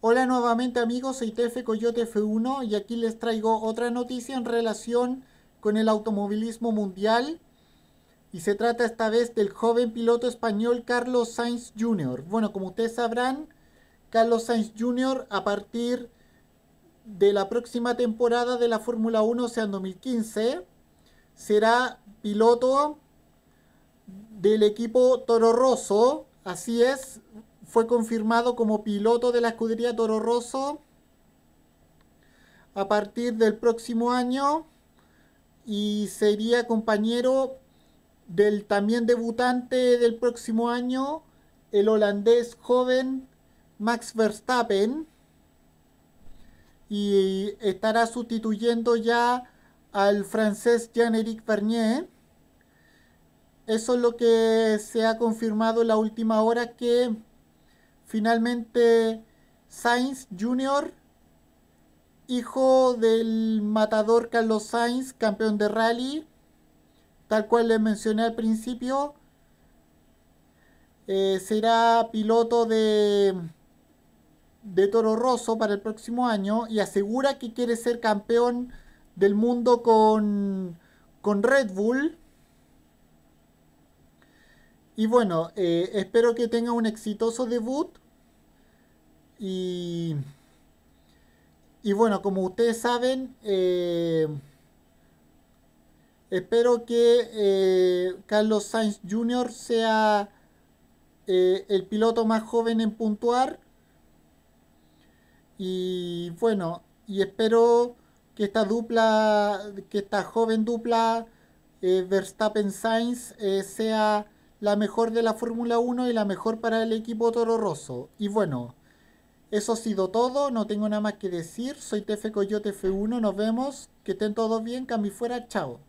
Hola nuevamente amigos, soy TF Coyote F1 y aquí les traigo otra noticia en relación con el automovilismo mundial y se trata esta vez del joven piloto español Carlos Sainz Jr. Bueno, como ustedes sabrán, Carlos Sainz Jr. a partir de la próxima temporada de la Fórmula 1, o sea en 2015, será piloto del equipo Toro Rosso, así es, fue confirmado como piloto de la escudería Toro Rosso a partir del próximo año y sería compañero del también debutante del próximo año, el holandés joven Max Verstappen, y estará sustituyendo ya al francés Jean-Éric Vernier. Eso es lo que se ha confirmado en la última hora que Finalmente, Sainz Jr., hijo del matador Carlos Sainz, campeón de rally, tal cual le mencioné al principio, eh, será piloto de, de Toro Rosso para el próximo año y asegura que quiere ser campeón del mundo con, con Red Bull. Y bueno, eh, espero que tenga un exitoso debut. Y, bueno, como ustedes saben, eh, espero que eh, Carlos Sainz Jr. sea el piloto más joven en puntuar. Y bueno, y espero que esta dupla, que esta joven dupla Verstappen-Sainz sea la mejor de la Fórmula 1 y la mejor para el equipo Toro Rosso. Y bueno, eso ha sido todo, no tengo nada más que decir. Soy TF Coyote F1, nos vemos, que estén todos bien, mí fuera, chao.